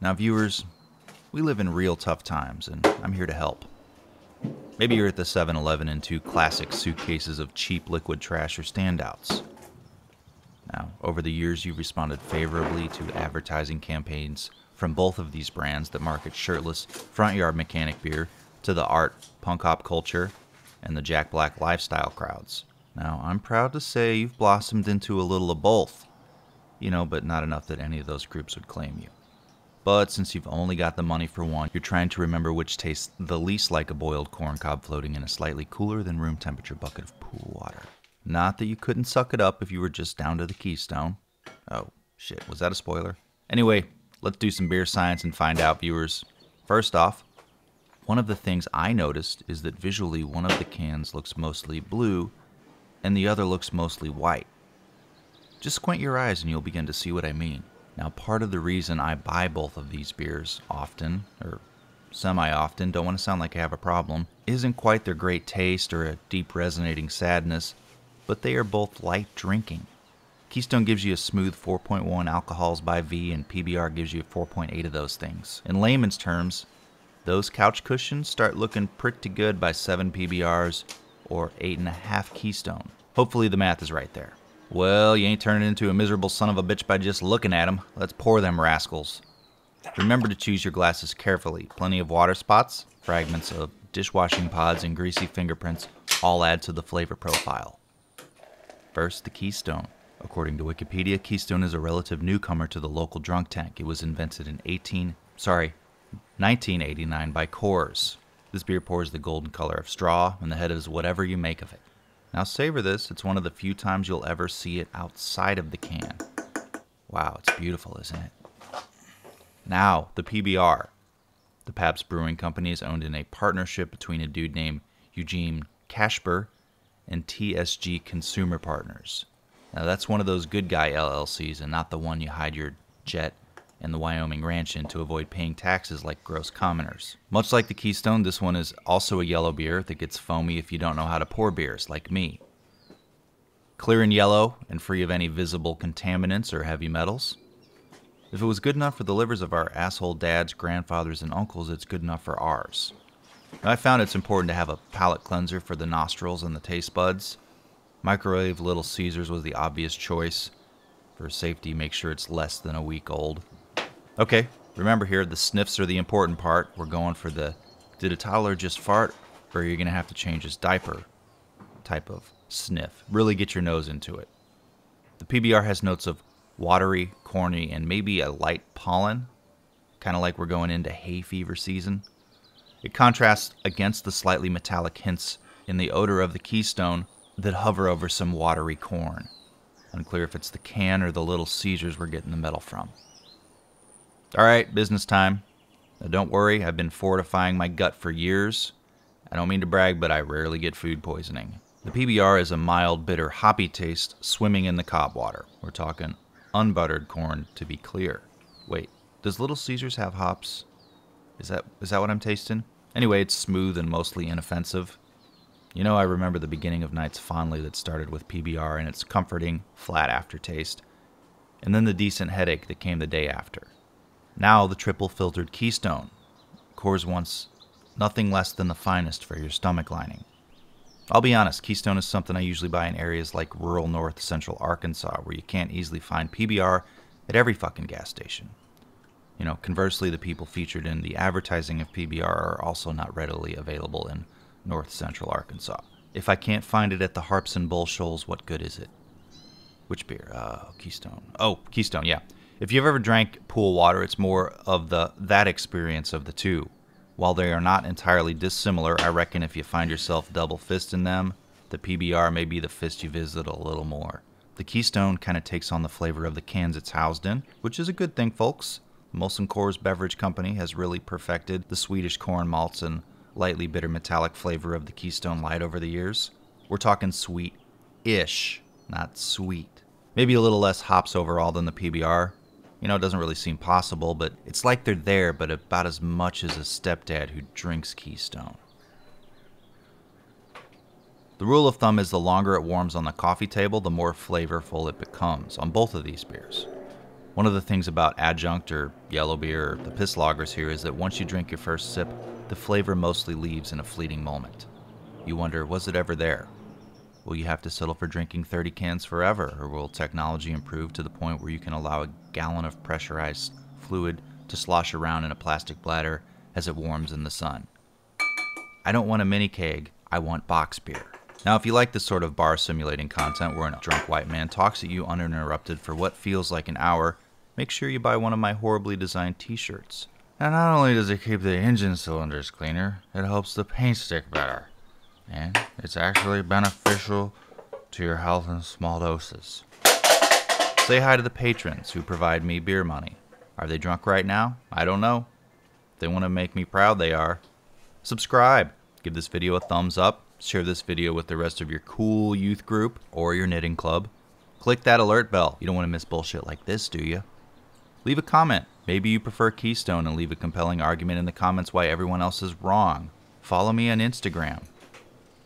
Now, viewers, we live in real tough times, and I'm here to help. Maybe you're at the 7 Eleven in two classic suitcases of cheap liquid trash or standouts. Now, over the years, you've responded favorably to advertising campaigns from both of these brands that market shirtless front yard mechanic beer to the art, punk hop culture, and the Jack Black lifestyle crowds. Now, I'm proud to say you've blossomed into a little of both. You know, but not enough that any of those groups would claim you. But since you've only got the money for one, you're trying to remember which tastes the least like a boiled corn cob floating in a slightly cooler than room temperature bucket of pool water. Not that you couldn't suck it up if you were just down to the keystone. Oh, shit, was that a spoiler? Anyway, let's do some beer science and find out, viewers. First off, one of the things I noticed is that visually one of the cans looks mostly blue and the other looks mostly white. Just squint your eyes and you'll begin to see what I mean. Now, part of the reason I buy both of these beers often, or semi often, don't want to sound like I have a problem, isn't quite their great taste or a deep resonating sadness, but they are both light drinking. Keystone gives you a smooth 4.1 alcohols by V, and PBR gives you 4.8 of those things. In layman's terms, those couch cushions start looking pretty good by 7 PBRs or 8.5 Keystone. Hopefully, the math is right there. Well, you ain't turning into a miserable son of a bitch by just looking at 'em. Let's pour them rascals. Remember to choose your glasses carefully. Plenty of water spots, fragments of dishwashing pods, and greasy fingerprints all add to the flavor profile. First, the Keystone. According to Wikipedia, Keystone is a relative newcomer to the local drunk tank. It was invented in 18, sorry, 1989 by Coors. This beer pours the golden color of straw, and the head is whatever you make of it. Now savor this, it's one of the few times you'll ever see it outside of the can. Wow, it's beautiful, isn't it? Now, the PBR. The Pabst Brewing Company is owned in a partnership between a dude named Eugene Kashper and TSG Consumer Partners. Now, that's one of those good guy LLCs and not the one you hide your jet and the Wyoming Ranch Inn to avoid paying taxes like gross commoners. Much like the Keystone, this one is also a yellow beer that gets foamy if you don't know how to pour beers, like me. Clear and yellow, and free of any visible contaminants or heavy metals. If it was good enough for the livers of our asshole dads, grandfathers, and uncles, it's good enough for ours. I found it's important to have a palate cleanser for the nostrils and the taste buds. Microwave Little Caesars was the obvious choice. For safety, make sure it's less than a week old. Okay, remember here, the sniffs are the important part. We're going for the, did a toddler just fart? Or you're gonna have to change his diaper type of sniff. Really get your nose into it. The PBR has notes of watery, corny, and maybe a light pollen, kind of like we're going into hay fever season. It contrasts against the slightly metallic hints in the odor of the keystone that hover over some watery corn. Unclear if it's the can or the little Caesars we're getting the metal from. All right, business time. Now don't worry, I've been fortifying my gut for years. I don't mean to brag, but I rarely get food poisoning. The PBR is a mild, bitter, hoppy taste swimming in the cob water. We're talking unbuttered corn, to be clear. Wait, does Little Caesars have hops? Is that is that what I'm tasting? Anyway, it's smooth and mostly inoffensive. You know, I remember the beginning of nights fondly that started with PBR and its comforting, flat aftertaste, and then the decent headache that came the day after. Now the triple filtered Keystone. Coors wants nothing less than the finest for your stomach lining. I'll be honest, Keystone is something I usually buy in areas like rural north central Arkansas where you can't easily find PBR at every fucking gas station. You know, conversely, the people featured in the advertising of PBR are also not readily available in north central Arkansas. If I can't find it at the Harps and Bull Shoals, what good is it? Which beer? Uh, Keystone. Oh, Keystone, yeah. If you've ever drank pool water, it's more of the that experience of the two. While they are not entirely dissimilar, I reckon if you find yourself double fisting them, the PBR may be the fist you visit a little more. The Keystone kind of takes on the flavor of the cans it's housed in, which is a good thing, folks. Molson Coors Beverage Company has really perfected the Swedish corn malts and lightly bitter metallic flavor of the Keystone Light over the years. We're talking sweet ish, not sweet. Maybe a little less hops overall than the PBR, you know, it doesn't really seem possible, but it's like they're there, but about as much as a stepdad who drinks Keystone. The rule of thumb is the longer it warms on the coffee table, the more flavorful it becomes on both of these beers. One of the things about adjunct or yellow beer or the piss lagers here is that once you drink your first sip, the flavor mostly leaves in a fleeting moment. You wonder, was it ever there? Will you have to settle for drinking 30 cans forever, or will technology improve to the point where you can allow a gallon of pressurized fluid to slosh around in a plastic bladder as it warms in the sun? I don't want a mini keg, I want box beer. Now, if you like this sort of bar simulating content where a drunk white man talks at you uninterrupted for what feels like an hour, make sure you buy one of my horribly designed t shirts. Now, not only does it keep the engine cylinders cleaner, it helps the paint stick better and it's actually beneficial to your health in small doses. Say hi to the patrons who provide me beer money. Are they drunk right now? I don't know. If they want to make me proud, they are. Subscribe, give this video a thumbs up, share this video with the rest of your cool youth group or your knitting club. Click that alert bell. You don't want to miss bullshit like this, do you? Leave a comment. Maybe you prefer Keystone and leave a compelling argument in the comments why everyone else is wrong. Follow me on Instagram